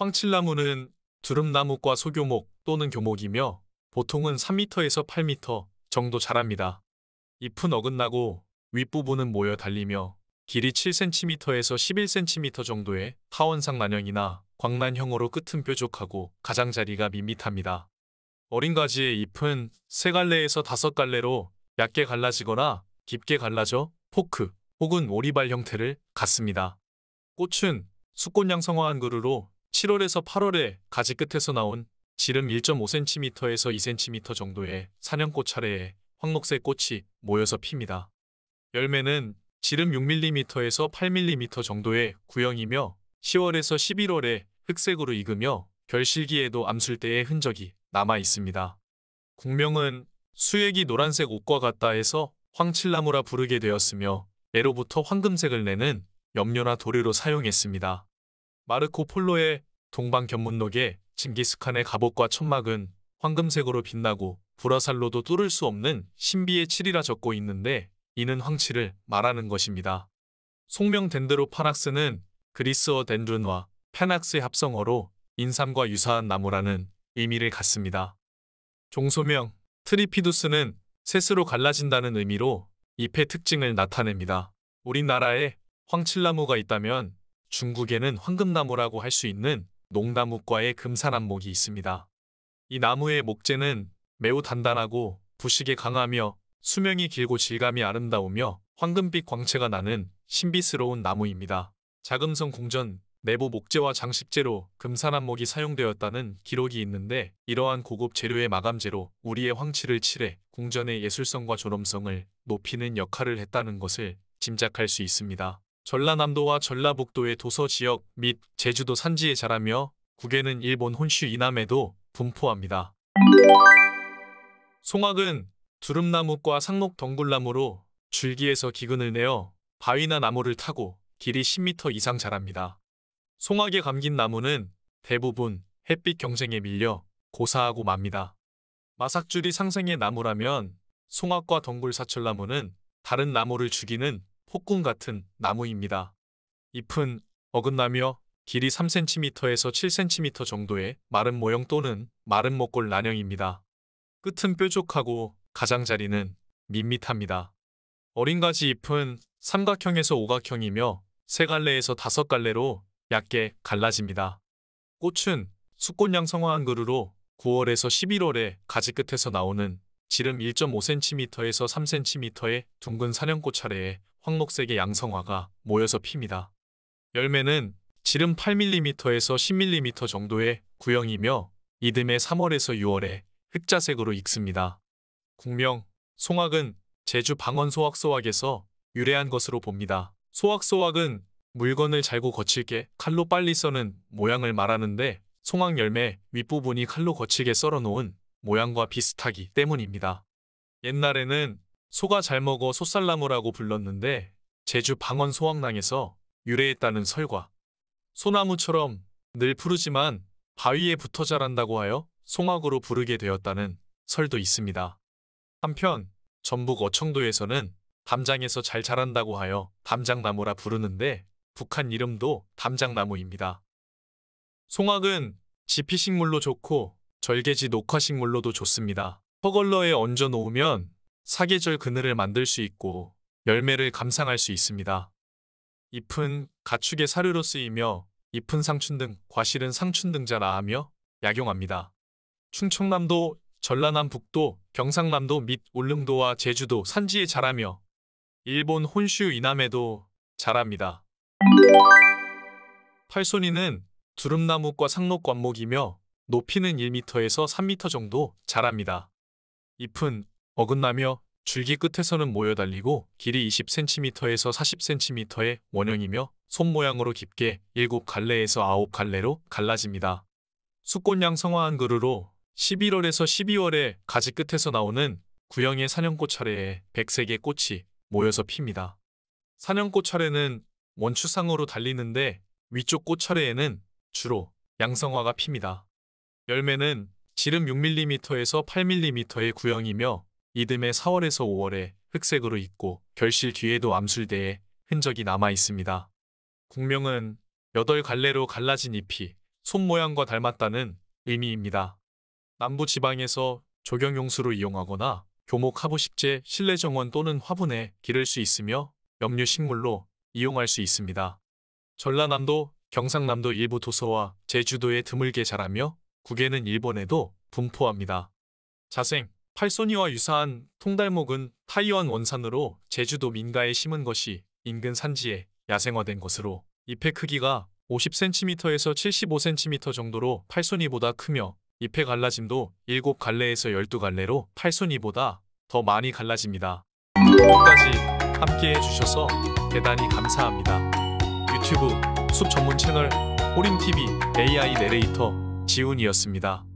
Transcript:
황칠나무는 두릅나무과 소교목 또는 교목이며 보통은 3m에서 8m 정도 자랍니다. 잎은 어긋나고 윗부분은 모여 달리며 길이 7cm에서 11cm 정도의 타원상 난형이나 광란형으로 끝은 뾰족하고 가장자리가 밋밋합니다. 어린 가지의 잎은 세 갈래에서 다섯 갈래로 얇게 갈라지거나 깊게 갈라져 포크 혹은 오리발 형태를 갖습니다. 꽃은 수꽃양성화한 그루로 7월에서 8월에 가지 끝에서 나온 지름 1.5cm에서 2cm 정도의 사냥꽃 차례에 황록색 꽃이 모여서 핍니다. 열매는 지름 6mm에서 8mm 정도의 구형이며 10월에서 11월에 흑색으로 익으며 결실기에도 암술대의 흔적이 남아 있습니다. 국명은 수액이 노란색 옷과 같다 해서 황칠나무라 부르게 되었으며 애로부터 황금색을 내는 염료나 도료로 사용했습니다. 마르코 폴로의 동방견문록에 징기스칸의 갑옷과 천막은 황금색으로 빛나고 불화살로도 뚫을 수 없는 신비의 칠이라 적고 있는데 이는 황치를 말하는 것입니다. 송명덴드로 파낙스는 그리스어 덴둔와 페낙스의 합성어로 인삼과 유사한 나무라는 의미를 갖습니다. 종소명 트리피두스는 셋으로 갈라진다는 의미로 잎의 특징을 나타냅니다. 우리나라에 황칠나무가 있다면 중국에는 황금나무라고 할 수 있는 농나무과의 금산암목이 있습니다. 이 나무의 목재는 매우 단단하고 부식에 강하며 수명이 길고 질감이 아름다우며 황금빛 광채가 나는 신비스러운 나무입니다. 자금성 궁전 내부 목재와 장식재로 금산암목이 사용되었다는 기록이 있는데 이러한 고급 재료의 마감재로 우리의 황치를 칠해 궁전의 예술성과 존엄성을 높이는 역할을 했다는 것을 짐작할 수 있습니다. 전라남도와 전라북도의 도서 지역 및 제주도 산지에 자라며 국외는 일본 혼슈 이남에도 분포합니다. 송악은 두릅나무과 상목 덩굴나무로 줄기에서 기근을 내어 바위나 나무를 타고 길이 10m 이상 자랍니다. 송악에 감긴 나무는 대부분 햇빛 경쟁에 밀려 고사하고 맙니다. 마삭줄이 상생의 나무라면 송악과 덩굴 사철나무는 다른 나무를 죽이는 폭군 같은 나무입니다. 잎은 어긋나며 길이 3cm에서 7cm 정도의 마른 모형 또는 마른 목골 난형입니다. 끝은 뾰족하고 가장자리는 밋밋합니다. 어린 가지 잎은 삼각형에서 오각형이며 세 갈래에서 다섯 갈래로 얇게 갈라집니다. 꽃은 수꽃양 성화한 그루로 9월에서 11월에 가지 끝에서 나오는 지름 1.5cm에서 3cm의 둥근 사냥꽃 차례에 황녹색의 양성화가 모여서 핍니다. 열매는 지름 8mm에서 10mm 정도의 구형이며 이듬해 3월에서 6월에 흑자색으로 익습니다. 국명, 송악은 제주 방언 소악소악에서 유래한 것으로 봅니다. 소악소악은 물건을 잘고 거칠게 칼로 빨리 써는 모양을 말하는데 송악 열매 윗부분이 칼로 거칠게 썰어놓은 모양과 비슷하기 때문입니다. 옛날에는 소가 잘 먹어 소살나무라고 불렀는데 제주 방언 소황랑에서 유래했다는 설과 소나무처럼 늘 푸르지만 바위에 붙어 자란다고 하여 송악으로 부르게 되었다는 설도 있습니다. 한편 전북 어청도에서는 담장에서 잘 자란다고 하여 담장나무라 부르는데 북한 이름도 담장나무입니다. 송악은 지피식물로 좋고 절개지 녹화식물로도 좋습니다. 퍼걸러에 얹어 놓으면 사계절 그늘을 만들 수 있고 열매를 감상할 수 있습니다. 잎은 가축의 사료로 쓰이며 잎은 상춘 등 과실은 상춘 등자라 하며 약용합니다. 충청남도, 전라남북도, 경상남도 및 울릉도와 제주도 산지에 자라며 일본 혼슈 이남에도 자랍니다. 팔손이는 두릅나무과 상록관목이며 높이는 1m에서 3m 정도 자랍니다. 잎은 어긋나며 줄기 끝에서는 모여 달리고 길이 20cm에서 40cm의 원형이며 손 모양으로 깊게 7갈래에서 9갈래로 갈라집니다. 수꽃양 성화한 그루로 11월에서 12월에 가지 끝에서 나오는 구형의 사냥꽃 차례에 100색의 꽃이 모여서 핍니다. 사냥꽃 차례는 원추상으로 달리는데 위쪽 꽃 차례에는 주로 양성화가 핍니다. 열매는 지름 6mm에서 8mm의 구형이며 이듬해 4월에서 5월에 흑색으로 있고 결실 뒤에도 암술대에 흔적이 남아 있습니다. 국명은 여덟 갈래로 갈라진 잎이 손 모양과 닮았다는 의미입니다. 남부 지방에서 조경용수로 이용하거나 교목 하부십재 실내 정원 또는 화분에 기를 수 있으며 염류 식물로 이용할 수 있습니다. 전라남도, 경상남도 일부 도서와 제주도에 드물게 자라며 국외는 일본에도 분포합니다. 자생 팔소니와 유사한 통달목은 타이완 원산으로 제주도 민가에 심은 것이 인근 산지에 야생화된 것으로 잎의 크기가 50cm에서 75cm 정도로 팔소니보다 크며 잎의 갈라짐도 7갈래에서 12갈래로 팔소니보다 더 많이 갈라집니다. 끝까지 함께 해주셔서 대단히 감사합니다. 유튜브 숲 전문 채널 호림TV AI 내레이터 지훈이었습니다.